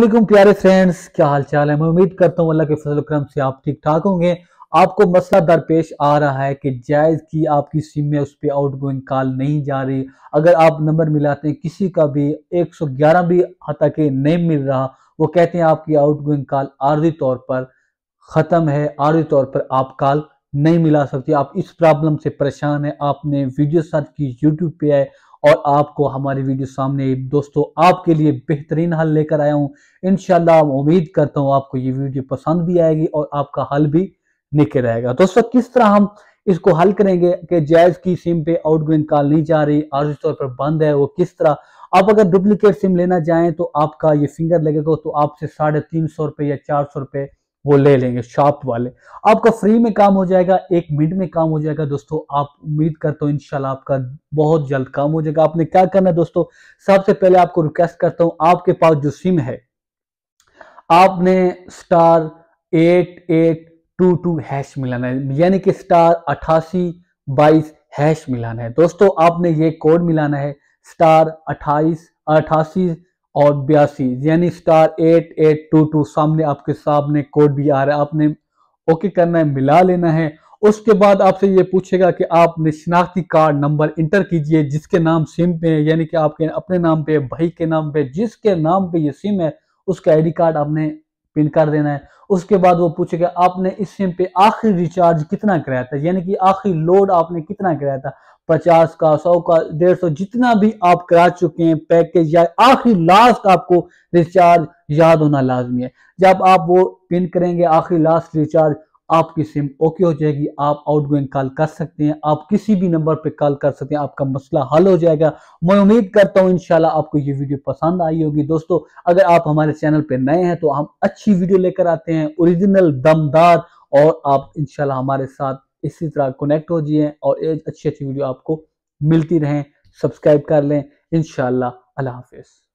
वालेकुम प्यारे फ्रेंड्स क्या हाल चाल है मैं उम्मीद करता हूँ अल्लाह के फजल क्रम से आप ठीक ठाक होंगे आपको मसला दरपेश आ रहा है कि जायज़ की आपकी सिम में उस पर आउट गोइंग कॉल नहीं जा रही अगर आप नंबर मिलाते हैं किसी का भी 111 भी हता के नहीं मिल रहा वो कहते हैं आपकी आउट गोइंग कॉल आर्जी तौर पर ख़त्म है आर्जी तौर पर आप कॉल नहीं मिला सकती आप इस प्रॉब्लम से परेशान है आपने वीडियो सर्च की यूट्यूब पे आए और आपको हमारी वीडियो सामने दोस्तों आपके लिए बेहतरीन हल लेकर आया हूँ इन उम्मीद करता हूँ आपको ये वीडियो पसंद भी आएगी और आपका हल भी निकल रहेगा दोस्तों किस तरह हम इसको हल करेंगे कि जैज की सिम पे आउट गोइंग कॉल नहीं जा रही आर्जी तौर पर बंद है वो किस तरह आप अगर डुप्लीकेट सिम लेना चाहें तो आपका ये फिंगर लगेगा तो आपसे साढ़े तीन सौ रुपये या चार सौ रुपये वो ले लेंगे शॉप वाले आपका फ्री में काम हो जाएगा एक मिनट में काम हो जाएगा दोस्तों आप उम्मीद करता हूँ इनशाला आपका बहुत जल्द काम हो जाएगा आपने क्या करना है दोस्तों सबसे पहले आपको रिक्वेस्ट करता हूँ आपके पास जो सिम है आपने star eight eight two two hash मिलाना है यानी कि स्टार अठासी बाईस हैश मिलाना है दोस्तों आपने ये कोड मिलाना है स्टार अट्ठाईस अठासी और बयासी यानी star eight eight two two सामने आपके सामने कोड भी आ रहा है आपने ओके करना है मिला लेना है उसके बाद आपसे ये पूछेगा कि आपने शिनाख्ती कार्ड नंबर इंटर कीजिए जिसके नाम सिम पे है यानी कि आपके अपने नाम पे भाई के नाम पे जिसके नाम पे ये सिम है उसका आईडी कार्ड आपने पिन कर देना है उसके बाद वो पूछेगा आपने इस सिम पे आखिरी रिचार्ज कितना कराया था यानी कि आखिरी लोड आपने कितना कराया था पचास का सौ का डेढ़ सौ जितना भी आप करा चुके हैं पैकेज या आखिरी लास्ट आपको रिचार्ज याद होना लाजमी है जब आप वो पिन करेंगे आखिरी लास्ट रिचार्ज आपकी सिम ओके हो जाएगी आप आउट गोइंग कॉल कर सकते हैं आप किसी भी नंबर पे कॉल कर सकते हैं आपका मसला हल हो जाएगा मैं उम्मीद करता हूँ इंशाल्लाह आपको ये वीडियो पसंद आई होगी दोस्तों अगर आप हमारे चैनल पर नए हैं तो हम अच्छी वीडियो लेकर आते हैं ओरिजिनल दमदार और आप इनशाला हमारे साथ इसी तरह कनेक्ट हो जाइए और अच्छी अच्छी वीडियो आपको मिलती रहें सब्सक्राइब कर लें इनशाला अल्लाह हाफिज़